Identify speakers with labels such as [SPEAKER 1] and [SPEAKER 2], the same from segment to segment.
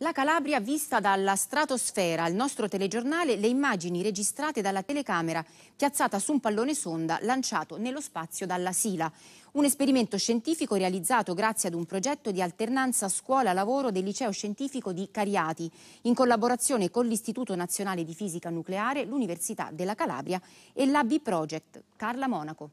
[SPEAKER 1] La Calabria vista dalla stratosfera, al nostro telegiornale, le immagini registrate dalla telecamera piazzata su un pallone sonda lanciato nello spazio dalla Sila. Un esperimento scientifico realizzato grazie ad un progetto di alternanza scuola-lavoro del liceo scientifico di Cariati, in collaborazione con l'Istituto Nazionale di Fisica Nucleare, l'Università della Calabria e l'AB Project. Carla Monaco.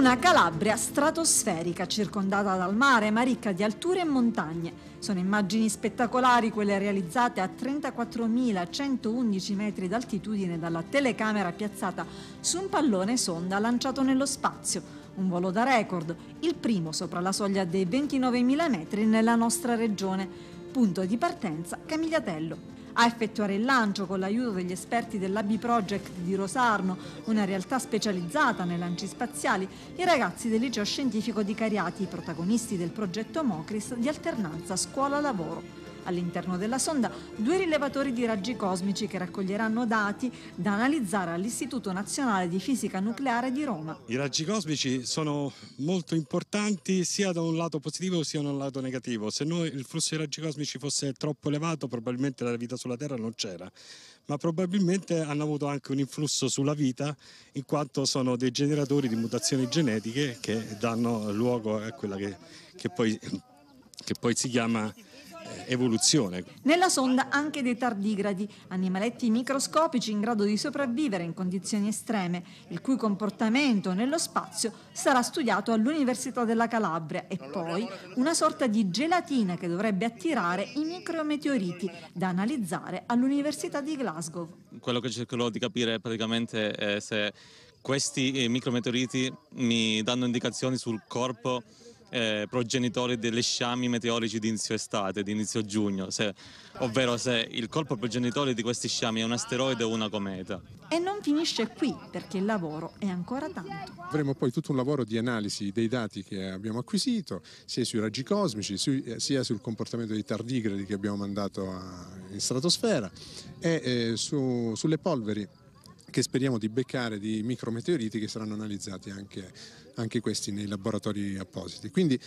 [SPEAKER 2] una Calabria stratosferica circondata dal mare ma ricca di alture e montagne. Sono immagini spettacolari quelle realizzate a 34.111 metri d'altitudine dalla telecamera piazzata su un pallone sonda lanciato nello spazio. Un volo da record, il primo sopra la soglia dei 29.000 metri nella nostra regione. Punto di partenza Camigliatello a effettuare il lancio con l'aiuto degli esperti dell'AB Project di Rosarno, una realtà specializzata nei lanci spaziali, i ragazzi del liceo scientifico di Cariati, protagonisti del progetto Mocris di alternanza scuola-lavoro. All'interno della sonda due rilevatori di raggi cosmici che raccoglieranno dati da analizzare all'Istituto Nazionale di Fisica Nucleare di Roma.
[SPEAKER 3] I raggi cosmici sono molto importanti sia da un lato positivo sia da un lato negativo. Se noi, il flusso di raggi cosmici fosse troppo elevato probabilmente la vita sulla Terra non c'era, ma probabilmente hanno avuto anche un influsso sulla vita in quanto sono dei generatori di mutazioni genetiche che danno luogo a quella che, che, poi, che poi si chiama evoluzione.
[SPEAKER 2] Nella sonda anche dei tardigradi, animaletti microscopici in grado di sopravvivere in condizioni estreme, il cui comportamento nello spazio sarà studiato all'Università della Calabria e poi una sorta di gelatina che dovrebbe attirare i micrometeoriti da analizzare all'Università di Glasgow.
[SPEAKER 4] Quello che cercherò di capire praticamente è se questi eh, micrometeoriti mi danno indicazioni sul corpo eh, progenitori delle sciami meteorici di inizio estate, di inizio giugno, se, ovvero se il corpo progenitore di questi sciami
[SPEAKER 5] è un asteroide o una cometa.
[SPEAKER 2] E non finisce qui, perché il lavoro è ancora tanto.
[SPEAKER 5] Avremo poi tutto un lavoro di analisi dei dati che abbiamo acquisito, sia sui raggi cosmici, su, eh, sia sul comportamento dei tardigradi che abbiamo mandato a, in stratosfera e eh, su, sulle polveri che speriamo di beccare di micrometeoriti che saranno analizzati anche, anche questi nei laboratori appositi. Quindi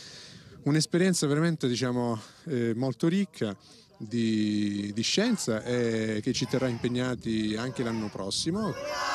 [SPEAKER 5] un'esperienza veramente diciamo, eh, molto ricca di, di scienza eh, che ci terrà impegnati anche l'anno prossimo.